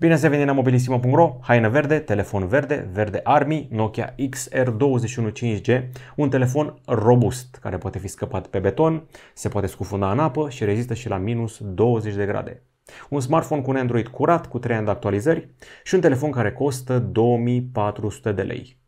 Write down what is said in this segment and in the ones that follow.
Bine ați venit la mobilisimo.ro, haină verde, telefon verde, verde Army, Nokia XR21 5G, un telefon robust care poate fi scăpat pe beton, se poate scufunda în apă și rezistă și la minus 20 de grade. Un smartphone cu un Android curat, cu 3 ani de actualizări și un telefon care costă 2400 de lei.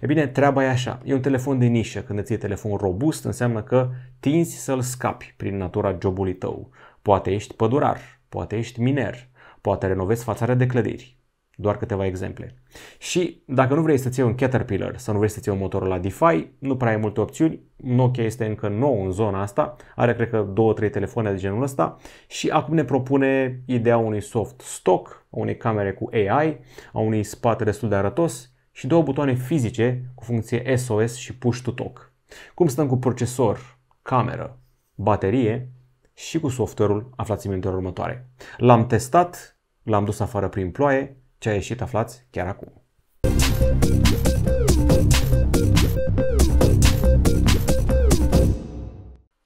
E bine, treaba e așa. E un telefon de nișă. Când îți iei telefon robust, înseamnă că tinzi să-l scapi prin natura jobului tău. Poate ești pădurar, poate ești miner, Poate renovezi fațarea de clădiri. Doar câteva exemple. Și dacă nu vrei să-ți iei un Caterpillar sau nu vrei să-ți iei un motor la DeFi, nu prea ai multe opțiuni. Nokia este încă nou în zona asta, are cred că două, trei telefoane de genul ăsta și acum ne propune ideea unui soft stock, a unei camere cu AI, a unui spate destul de arătos și două butoane fizice cu funcție SOS și push to talk. Cum stăm cu procesor, cameră, baterie, și cu software-ul aflați în minutele următoare. L-am testat, l-am dus afară prin ploaie, ce a ieșit aflați chiar acum.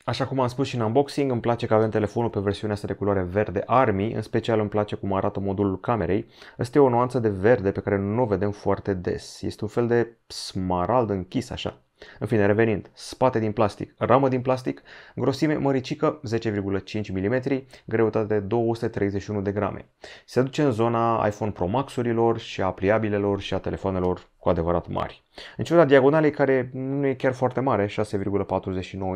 Așa cum am spus și în unboxing, îmi place că avem telefonul pe versiunea asta de culoare verde Army, în special îmi place cum arată modulul camerei. Asta e o nuanță de verde pe care nu o vedem foarte des. Este un fel de smarald închis așa. În fine, revenind, spate din plastic, ramă din plastic, grosime măricică 10,5 mm, greutate 231 de grame. Se duce în zona iPhone Pro Max-urilor și a pliabilelor și a telefonelor cu adevărat mari. În ciuda diagonalei care nu e chiar foarte mare, 6,49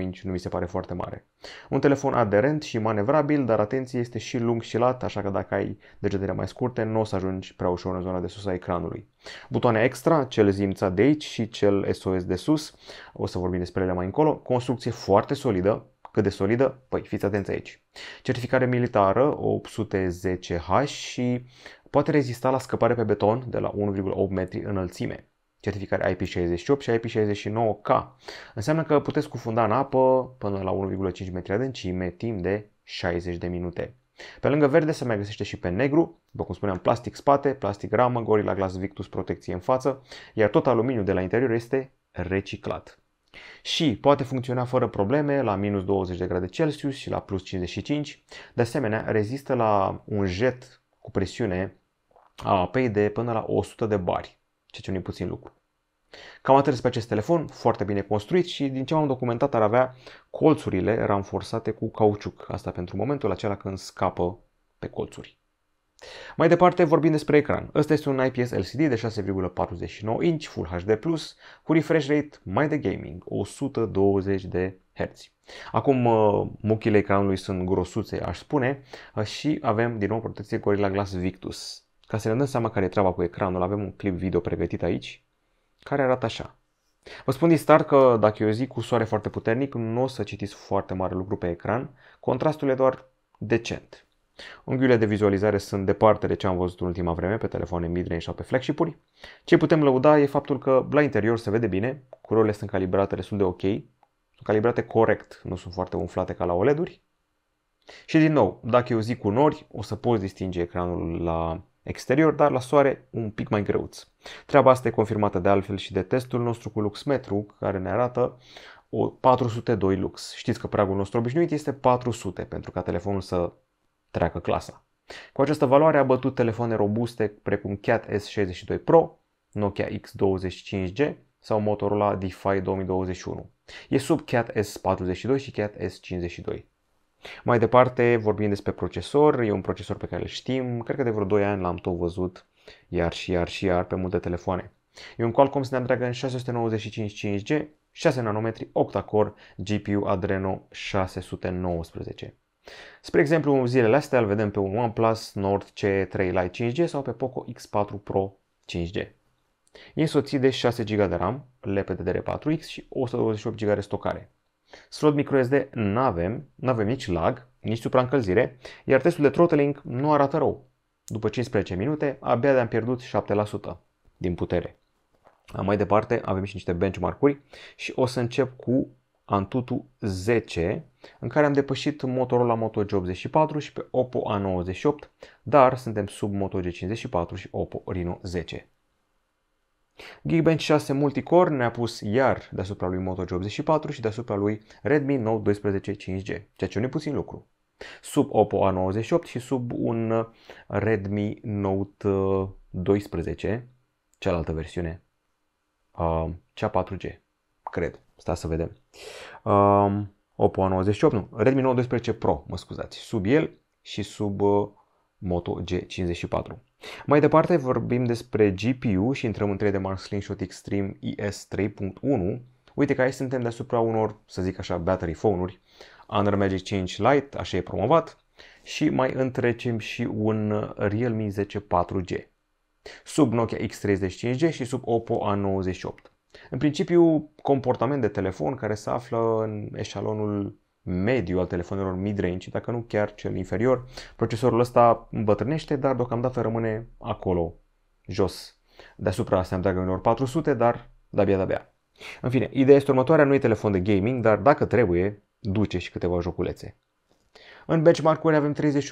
inci nu mi se pare foarte mare. Un telefon aderent și manevrabil, dar atenție este și lung și lat, așa că dacă ai degetele mai scurte, nu o să ajungi prea ușor în zona de sus a ecranului. Butoane extra, cel zimța de aici și cel SOS de sus, o să vorbim despre ele mai încolo, construcție foarte solidă, cât de solidă? Păi fiți atenți aici. Certificare militară 810H și Poate rezista la scăpare pe beton de la 1,8 metri înălțime, certificare IP68 și IP69K. Înseamnă că puteți scufunda în apă până la 1,5 metri adâncime timp de 60 de minute. Pe lângă verde se mai găsește și pe negru, după cum spuneam, plastic spate, plastic ramă, Gorilla Glass Victus protecție în față, iar tot aluminiul de la interior este reciclat. Și poate funcționa fără probleme la minus 20 de grade Celsius și la plus 55. De asemenea, rezistă la un jet cu presiune a apei de până la 100 de bari, ceea ce nu e puțin lucru. Cam atât despre acest telefon, foarte bine construit și din ce am documentat ar avea colțurile ranforsate cu cauciuc, asta pentru momentul acela când scapă pe colțuri. Mai departe vorbim despre ecran. Ăsta este un IPS LCD de 6,49 inch Full HD+, cu refresh rate mai de gaming, 120 de Hz. Acum uh, muchile ecranului sunt grosuțe, aș spune, uh, și avem din nou protecție Gorilla Glass Victus. Ca să ne dăm seama care e treaba cu ecranul, avem un clip video pregătit aici, care arată așa. Vă spun din start că dacă e o zi cu soare foarte puternic, nu o să citiți foarte mare lucru pe ecran, contrastul e doar decent. Unghiurile de vizualizare sunt departe de ce am văzut în ultima vreme pe telefoane midrange sau pe flagship-uri. Ce putem lăuda e faptul că la interior se vede bine, culorile sunt calibrate sunt de ok, sunt calibrate corect, nu sunt foarte umflate ca la OLED-uri. Și din nou, dacă eu zic cu nori, o să poți distinge ecranul la exterior, dar la soare un pic mai greuț. Treaba asta e confirmată de altfel și de testul nostru cu luxmetru, care ne arată o 402 lux. Știți că pragul nostru obișnuit este 400 pentru ca telefonul să treacă clasa. Cu această valoare a bătut telefoane robuste precum Cat S62 Pro, Nokia X25G sau Motorola DeFi 2021. E sub Cat S42 și Cat S52. Mai departe vorbim despre procesor, e un procesor pe care îl știm, cred că de vreo 2 ani l-am tot văzut iar și iar și iar pe multe telefoane. E un Qualcomm Snapdragon 695 5G, 6 nanometri, 8-core, GPU Adreno 619. Spre exemplu, zilele astea îl vedem pe un OnePlus Nord C3 Lite 5G sau pe Poco X4 Pro 5G. E însoțit de 6 GB de RAM, LPDDR4X și 128 GB de stocare. Slot microSD nu avem, nu avem nici lag, nici supraîncălzire, iar testul de throttling nu arată rău. După 15 minute, abia de-am pierdut 7% din putere. Mai departe avem și niște benchmark-uri și o să încep cu Antutu 10, în care am depășit Motorola Moto G84 și pe Oppo A98, dar suntem sub Moto G54 și Oppo Reno 10. Geekbench 6 Multicore ne-a pus iar deasupra lui Moto G84 și deasupra lui Redmi Note 12 5G, ceea ce nu e puțin lucru. Sub Oppo A98 și sub un Redmi Note 12, uh, cealaltă versiune, uh, cea 4G, cred. Sta să vedem. Um, Oppo A98, nu, Redmi Note 12 Pro, mă scuzați, sub el și sub uh, Moto G54. Mai departe vorbim despre GPU și intrăm în 3D Mark Slingshot Extreme ES 3.1. Uite că aici suntem deasupra unor, să zic așa, battery phone-uri. Honor Magic 5 Lite, așa e promovat. Și mai întrecem și un Realme 10 4G. Sub Nokia X35G și sub Oppo A98. În principiu, comportament de telefon care se află în eșalonul mediu al telefonelor mid-range, dacă nu chiar cel inferior. Procesorul ăsta îmbătrânește, dar deocamdată rămâne acolo, jos, deasupra Snapdragon 400, dar de-abia, de-abia. În fine, ideea este următoarea, nu e telefon de gaming, dar dacă trebuie, duce și câteva joculețe. În benchmark-uri avem 31,9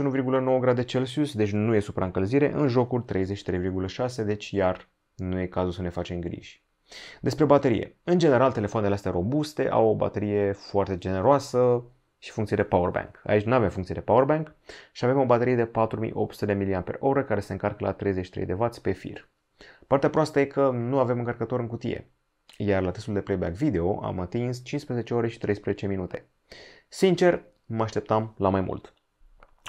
grade Celsius, deci nu e supraîncălzire, în jocuri 33,6, deci iar nu e cazul să ne facem griji. Despre baterie. În general, telefoanele astea robuste au o baterie foarte generoasă și funcție de power bank. Aici nu avem funcție de power bank și avem o baterie de 4800 mAh care se încarcă la 33W pe fir. Partea proastă e că nu avem încărcător în cutie, iar la testul de playback video am atins 15 ore și 13 minute. Sincer, mă așteptam la mai mult.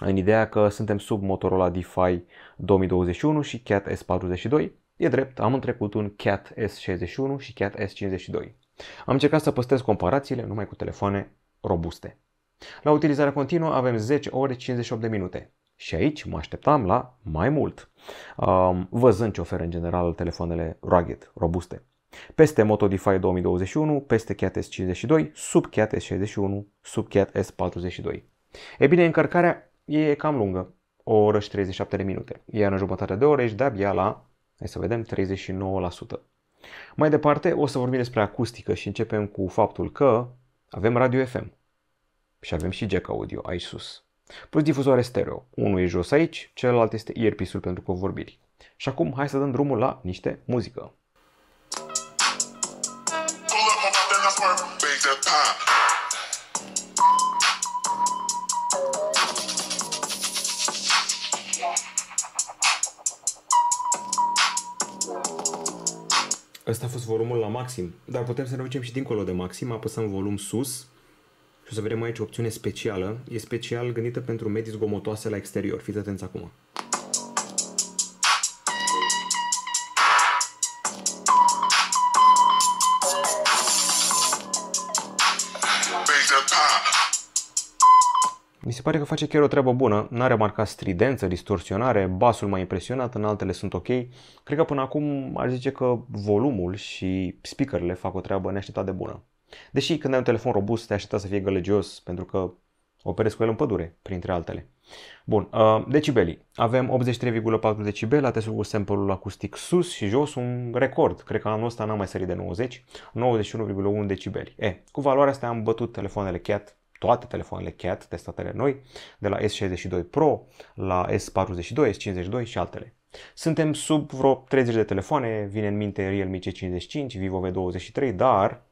În ideea că suntem sub Motorola DeFi 2021 și Cat S42, E drept, am în trecut un Cat S61 și Cat S52. Am încercat să păstrez comparațiile numai cu telefoane robuste. La utilizarea continuă avem 10 ore 58 de minute. Și aici mă așteptam la mai mult, văzând ce oferă în general telefoanele rugged, robuste. Peste Moto DeFi 2021, peste Cat S52, sub Cat S61, sub Cat S42. E bine, încărcarea e cam lungă, o oră și 37 de minute, iar în jumătate de oră ești de-abia la Hai să vedem, 39%. Mai departe o să vorbim despre acustică și începem cu faptul că avem radio FM și avem și jack audio aici sus. Plus difuzoare stereo. Unul e jos aici, celălalt este earpiece-ul pentru covorbiri. Și acum hai să dăm drumul la niște muzică. Pull up Ăsta a fost volumul la maxim, dar putem să ne ducem și dincolo de maxim, apăsăm volum sus și o să vedem aici o opțiune specială. E special gândită pentru medii zgomotoase la exterior. Fiți atenți acum. Mi se pare că face chiar o treabă bună, n-a remarcat stridență, distorsionare, basul mai impresionat, în altele sunt ok. Cred că până acum ar zice că volumul și speakerele fac o treabă neașteptat de bună. Deși când ai un telefon robust te aștepta să fie gălăgios pentru că operezi cu el în pădure, printre altele. Bun, uh, decibelii. Avem 83,4 decibeli la testul cu sample-ul acustic sus și jos, un record. Cred că anul ăsta n-am mai sărit de 90, 91,1 decibeli. E, cu valoarea asta am bătut telefoanele Cat toate telefoanele CAT testatele noi, de la S62 Pro la S42, S52 și altele. Suntem sub vreo 30 de telefoane, vine în minte Realme C55, Vivo V23, dar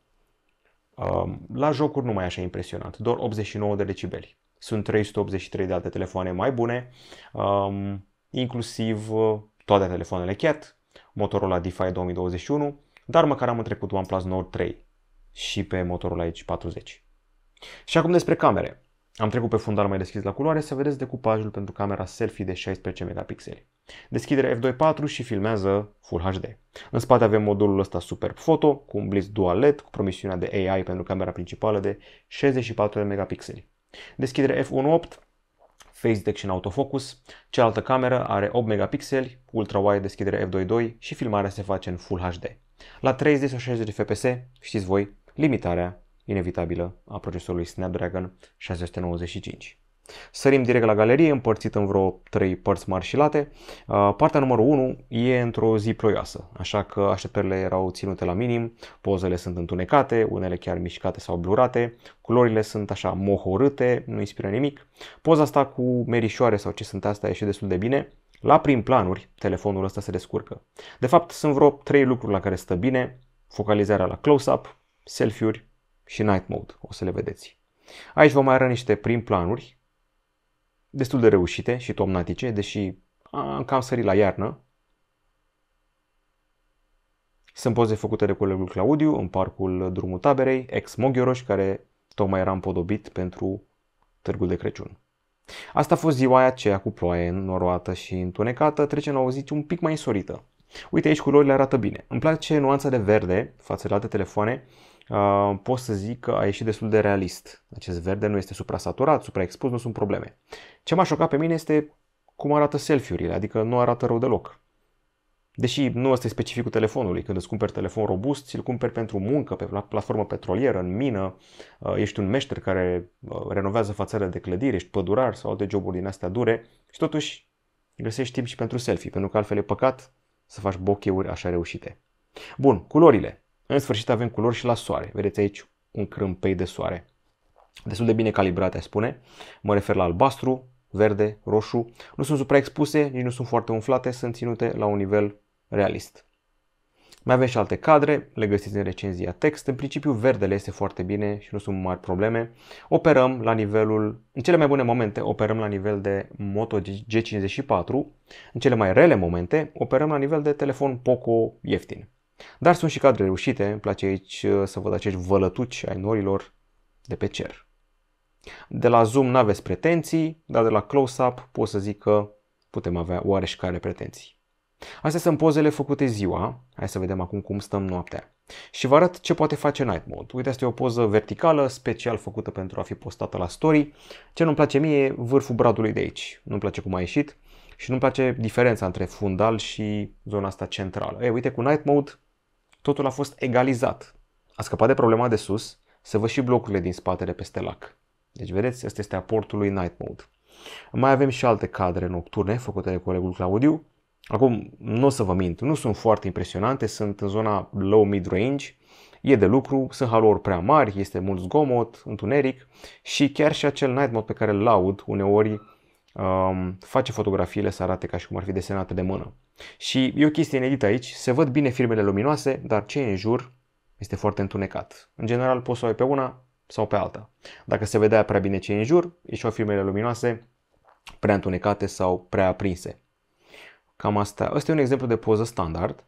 um, la jocuri nu mai așa impresionant, doar 89 de decibeli. Sunt 383 de alte telefoane mai bune, um, inclusiv uh, toate telefoanele CAT, Motorola DeFi 2021, dar măcar am întrecut OnePlus Nord 3 și pe Motorola Edge 40. Și acum despre camere. Am trecut pe fundal mai deschis la culoare să vedeți decupajul pentru camera selfie de 16 megapixeli. Deschidere f2.4 și filmează Full HD. În spate avem modulul ăsta superb foto cu un blitz dual LED cu promisiunea de AI pentru camera principală de 64 de megapixeli. Deschidere f1.8 Face Detection Autofocus, cealaltă cameră are 8 megapixeli, ultra-wide deschidere f2.2 și filmarea se face în Full HD. La 30 sau 60 de fps, știți voi, limitarea inevitabilă a procesorului Snapdragon 695. Sărim direct la galerie, împărțit în vreo 3 părți mari și late. Uh, partea numărul 1 e într-o zi ploioasă, așa că așteptările erau ținute la minim, pozele sunt întunecate, unele chiar mișcate sau blurate, culorile sunt așa mohorâte, nu inspiră nimic. Poza asta cu merișoare sau ce sunt astea a ieșit destul de bine. La prim planuri, telefonul ăsta se descurcă. De fapt, sunt vreo 3 lucruri la care stă bine, focalizarea la close-up, selfie-uri și Night Mode, o să le vedeți. Aici vom mai arăta niște prim planuri, destul de reușite și tomnatice, deși am cam sărit la iarnă. Sunt poze făcute de colegul Claudiu în parcul Drumul Taberei, ex Mogioroș, care tocmai era împodobit pentru Târgul de Crăciun. Asta a fost ziua aia aceea cu ploaie noroată și întunecată, trecem la o zi un pic mai însorită. Uite aici culorile arată bine. Îmi place nuanța de verde față de alte telefoane Uh, pot să zic că a ieșit destul de realist. Acest verde nu este suprasaturat, supraexpus, nu sunt probleme. Ce m-a șocat pe mine este cum arată selfie-urile, adică nu arată rău deloc. Deși nu ăsta e specificul telefonului, când îți cumperi telefon robust, ți-l cumperi pentru muncă, pe platformă petrolieră, în mină, uh, ești un meșter care uh, renovează fațada de clădiri, ești pădurar sau alte joburi din astea dure și totuși găsești timp și pentru selfie, pentru că altfel e păcat să faci bocheuri așa reușite. Bun, culorile. În sfârșit avem culori și la soare. Vedeți aici un crâmpei de soare. Destul de bine calibrate, spune. Mă refer la albastru, verde, roșu. Nu sunt supraexpuse, nici nu sunt foarte umflate, sunt ținute la un nivel realist. Mai avem și alte cadre, le găsiți în recenzia text. În principiu, verdele este foarte bine și nu sunt mari probleme. Operăm la nivelul, în cele mai bune momente, operăm la nivel de Moto G54. În cele mai rele momente, operăm la nivel de telefon Poco ieftin. Dar sunt și cadre reușite, îmi place aici uh, să văd acești vălătuci ai norilor de pe cer. De la zoom nu aveți pretenții, dar de la close-up pot să zic că putem avea care pretenții. Astea sunt pozele făcute ziua. Hai să vedem acum cum stăm noaptea. Și vă arăt ce poate face Night Mode. Uite, asta e o poză verticală, special făcută pentru a fi postată la story. Ce nu-mi place mie e vârful bradului de aici. Nu-mi place cum a ieșit și nu-mi place diferența între fundal și zona asta centrală. E, uite, cu Night Mode totul a fost egalizat. A scăpat de problema de sus, să văd și blocurile din spatele peste lac. Deci vedeți, asta este aportul lui Night Mode. Mai avem și alte cadre nocturne făcute de colegul Claudiu. Acum, nu o să vă mint, nu sunt foarte impresionante, sunt în zona low mid range, e de lucru, sunt halouri prea mari, este mult zgomot, întuneric și chiar și acel night mode pe care îl laud uneori um, face fotografiile să arate ca și cum ar fi desenate de mână. Și e o chestie inedită aici, se văd bine firmele luminoase, dar ce e în jur este foarte întunecat. În general poți să o ai pe una sau pe alta. Dacă se vedea prea bine ce e în jur, ieșeau firmele luminoase prea întunecate sau prea aprinse. Cam asta. Asta e un exemplu de poză standard.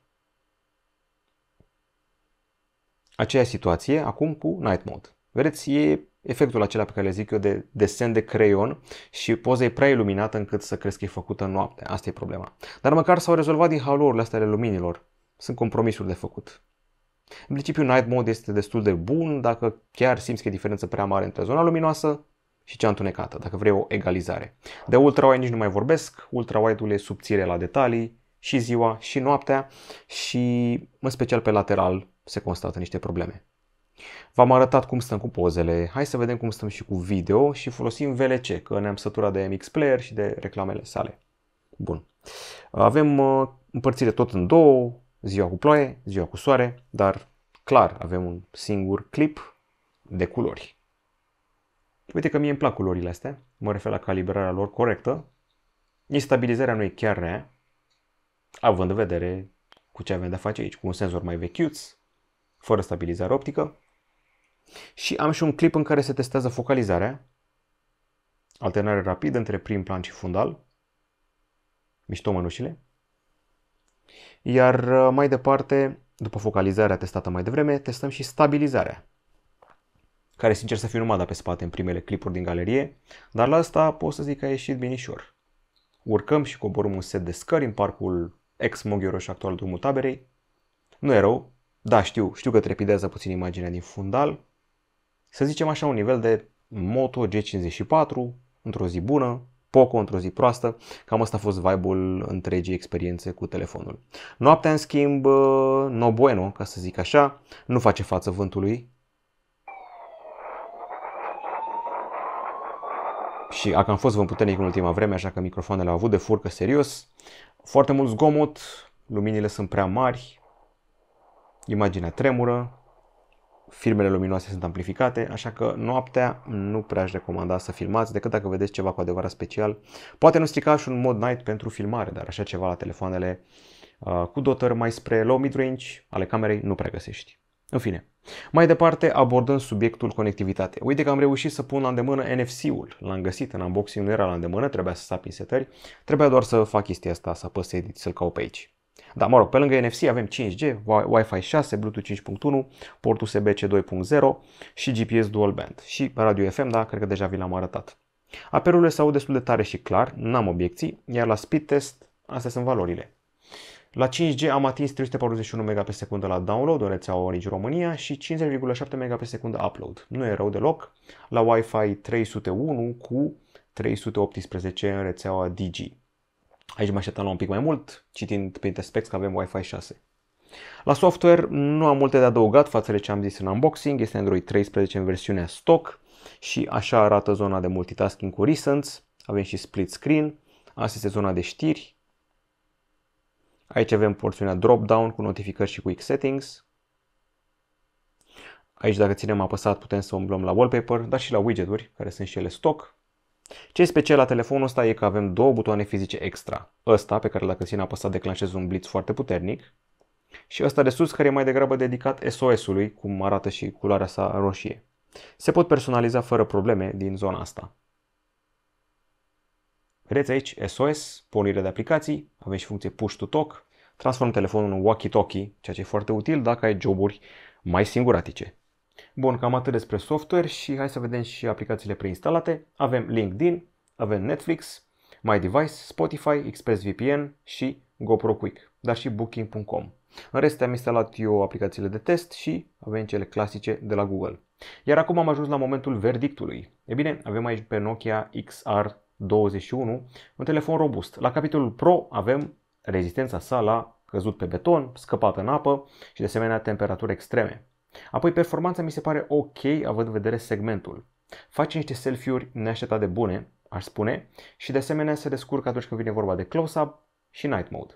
Aceeași situație acum cu night mode. Vedeți, e efectul acela pe care le zic eu de desen de creion și poza e prea iluminată încât să crezi că e făcută noapte. Asta e problema. Dar măcar s-au rezolvat din halurile astea ale luminilor. Sunt compromisuri de făcut. În principiu, night mode este destul de bun dacă chiar simți că e diferență prea mare între zona luminoasă și cea întunecată, dacă vrei o egalizare. De ultra-wide nici nu mai vorbesc, ultra-wide-ul e subțire la detalii, și ziua și noaptea și în special pe lateral se constată niște probleme. V-am arătat cum stăm cu pozele, hai să vedem cum stăm și cu video și folosim VLC, că ne-am săturat de MX Player și de reclamele sale. Bun. Avem uh, împărțire tot în două, ziua cu ploaie, ziua cu soare, dar clar avem un singur clip de culori. Uite că mie îmi plac culorile astea, mă refer la calibrarea lor corectă. Instabilizarea nu e chiar rea, având în vedere cu ce avem de-a face aici, cu un senzor mai vechiuț, fără stabilizare optică. Și am și un clip în care se testează focalizarea, alternare rapidă între prim plan și fundal, mișto mănușile. Iar uh, mai departe, după focalizarea testată mai devreme, testăm și stabilizarea, care sincer să fiu numai pe spate în primele clipuri din galerie, dar la asta pot să zic că a ieșit binișor. Urcăm și coborâm un set de scări în parcul ex Mogheroș actual drumul taberei. Nu e rău, da știu, știu că trepidează puțin imaginea din fundal, să zicem așa, un nivel de Moto G54 într-o zi bună, Poco într-o zi proastă. Cam asta a fost vibe-ul întregii experiențe cu telefonul. Noaptea, în schimb, uh, no bueno, ca să zic așa, nu face față vântului. Și a cam fost vânt puternic în ultima vreme, așa că microfoanele au avut de furcă serios. Foarte mult zgomot, luminile sunt prea mari, imaginea tremură, firmele luminoase sunt amplificate, așa că noaptea nu prea aș recomanda să filmați, decât dacă vedeți ceva cu adevărat special. Poate nu strica și un mod night pentru filmare, dar așa ceva la telefoanele uh, cu dotări mai spre low mid-range ale camerei nu prea găsești. În fine, mai departe abordăm subiectul conectivitate. Uite că am reușit să pun la îndemână NFC-ul. L-am găsit în unboxing, nu era la îndemână, trebuia să în setări, trebuia doar să fac chestia asta, să apăs edit, să-l caut pe aici. Da, mă rog, pe lângă NFC avem 5G, Wi-Fi 6, Bluetooth 5.1, port USB-C 2.0 și GPS dual band. Și radio FM, da, cred că deja vi l-am arătat. Apelurile se aud destul de tare și clar, n-am obiecții, iar la speed test astea sunt valorile. La 5G am atins 341 Mbps la download în rețeaua Orange România și 50,7 Mbps upload. Nu e rău deloc. La Wi-Fi 301 cu 318 în rețeaua DG. Aici mă așteptam la un pic mai mult, citind printre specs că avem Wi-Fi 6. La software nu am multe de adăugat față de ce am zis în unboxing, este Android 13 în versiunea stock și așa arată zona de multitasking cu Recents, avem și split screen, asta este zona de știri, aici avem porțiunea drop-down cu notificări și quick settings, aici dacă ținem apăsat putem să umblăm la wallpaper, dar și la widgeturi care sunt și ele stock, ce e special la telefonul ăsta e că avem două butoane fizice extra. Ăsta, pe care dacă ține apăsat declanșez un blitz foarte puternic, și ăsta de sus care e mai degrabă dedicat SOS-ului, cum arată și culoarea sa roșie. Se pot personaliza fără probleme din zona asta. Vedeți aici SOS, pornire de aplicații, avem și funcție push to talk, transform telefonul în walkie-talkie, ceea ce e foarte util dacă ai joburi mai singuratice. Bun, cam atât despre software și hai să vedem și aplicațiile preinstalate. Avem LinkedIn, avem Netflix, My Device, Spotify, ExpressVPN și GoPro Quick, dar și Booking.com. În rest am instalat eu aplicațiile de test și avem cele clasice de la Google. Iar acum am ajuns la momentul verdictului. E bine, avem aici pe Nokia XR21 un telefon robust. La capitolul Pro avem rezistența sa la căzut pe beton, scăpat în apă și de asemenea temperaturi extreme. Apoi performanța mi se pare ok având în vedere segmentul. Face niște selfie-uri neașteptate bune, aș spune, și de asemenea se descurcă atunci când vine vorba de close-up și night mode.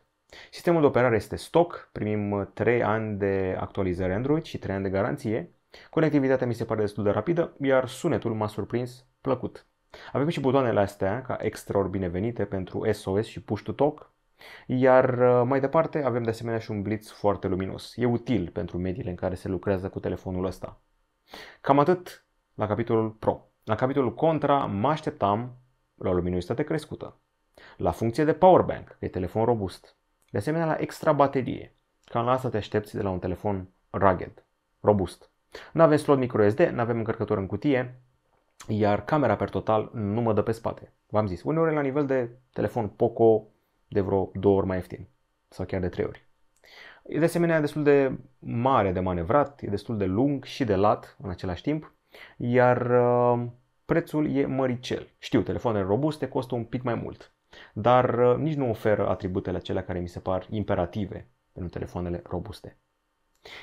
Sistemul de operare este stock, primim 3 ani de actualizare Android și 3 ani de garanție. Conectivitatea mi se pare destul de rapidă, iar sunetul m-a surprins plăcut. Avem și butoanele astea ca extra binevenite pentru SOS și push to talk, iar uh, mai departe avem de asemenea și un blitz foarte luminos. E util pentru mediile în care se lucrează cu telefonul ăsta. Cam atât la capitolul pro. La capitolul contra mă așteptam la luminositate crescută, la funcție de power bank, că e telefon robust, de asemenea la extra baterie. Cam la asta te aștepți de la un telefon rugged, robust. Nu avem slot microSD, nu avem încărcător în cutie, iar camera per total nu mă dă pe spate. V-am zis, uneori la nivel de telefon Poco de vreo două ori mai ieftin sau chiar de trei ori. E de asemenea destul de mare de manevrat, e destul de lung și de lat în același timp, iar uh, prețul e măricel. Știu, telefoanele robuste costă un pic mai mult, dar uh, nici nu oferă atributele acelea care mi se par imperative pentru telefoanele robuste.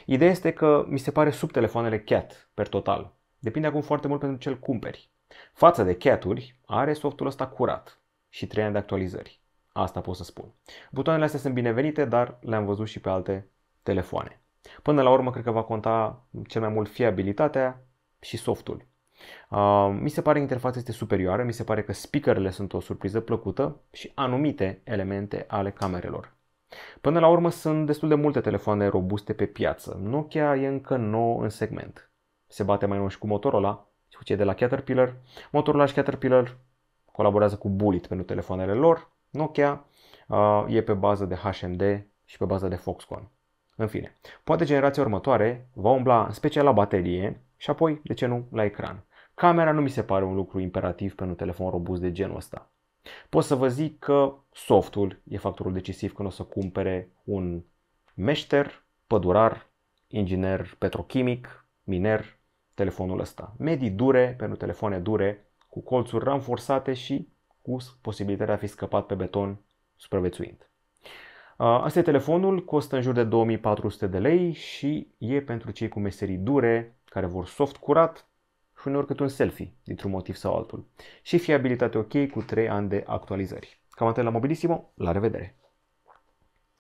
Ideea este că mi se pare sub telefoanele CAT per total. Depinde acum foarte mult pentru ce îl cumperi. Față de CAT-uri, are softul ăsta curat și 3 ani de actualizări. Asta pot să spun. Butoanele astea sunt binevenite, dar le-am văzut și pe alte telefoane. Până la urmă, cred că va conta cel mai mult fiabilitatea și softul. Uh, mi se pare interfața este superioară, mi se pare că speakerele sunt o surpriză plăcută și anumite elemente ale camerelor. Până la urmă sunt destul de multe telefoane robuste pe piață. Nokia e încă nou în segment. Se bate mai nou și cu Motorola și cu cei de la Caterpillar. Motorola și Caterpillar colaborează cu Bullet pentru telefoanele lor. Nokia uh, e pe bază de HMD și pe bază de Foxconn. În fine, poate generația următoare va umbla în special la baterie și apoi, de ce nu, la ecran. Camera nu mi se pare un lucru imperativ pentru un telefon robust de genul ăsta. Pot să vă zic că softul e factorul decisiv când o să cumpere un meșter, pădurar, inginer petrochimic, miner, telefonul ăsta. Medii dure pentru telefoane dure, cu colțuri ramforsate și cu posibilitatea de a fi scăpat pe beton supraviețuind. Asta e telefonul, costă în jur de 2400 de lei și e pentru cei cu meserii dure, care vor soft curat și uneori cât un selfie, dintr-un motiv sau altul. Și fiabilitate ok cu 3 ani de actualizări. Cam atât la Mobilissimo, la revedere!